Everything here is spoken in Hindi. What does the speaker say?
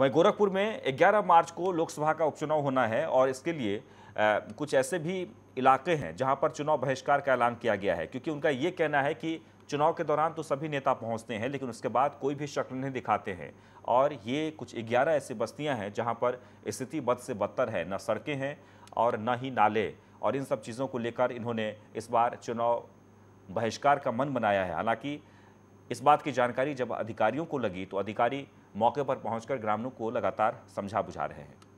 वहीं गोरखपुर में 11 मार्च को लोकसभा का उपचुनाव होना है और इसके लिए आ, कुछ ऐसे भी इलाके हैं जहां पर चुनाव बहिष्कार का ऐलान किया गया है क्योंकि उनका ये कहना है कि चुनाव के दौरान तो सभी नेता पहुंचते हैं लेकिन उसके बाद कोई भी शक्ल नहीं दिखाते हैं और ये कुछ 11 ऐसी बस्तियां हैं जहां पर स्थिति बद से बदतर है न सड़कें हैं और न ही नाले और इन सब चीज़ों को लेकर इन्होंने इस बार चुनाव बहिष्कार का मन बनाया है हालाँकि इस बात की जानकारी जब अधिकारियों को लगी तो अधिकारी मौके पर पहुंचकर ग्रामीणों को लगातार समझा बुझा रहे हैं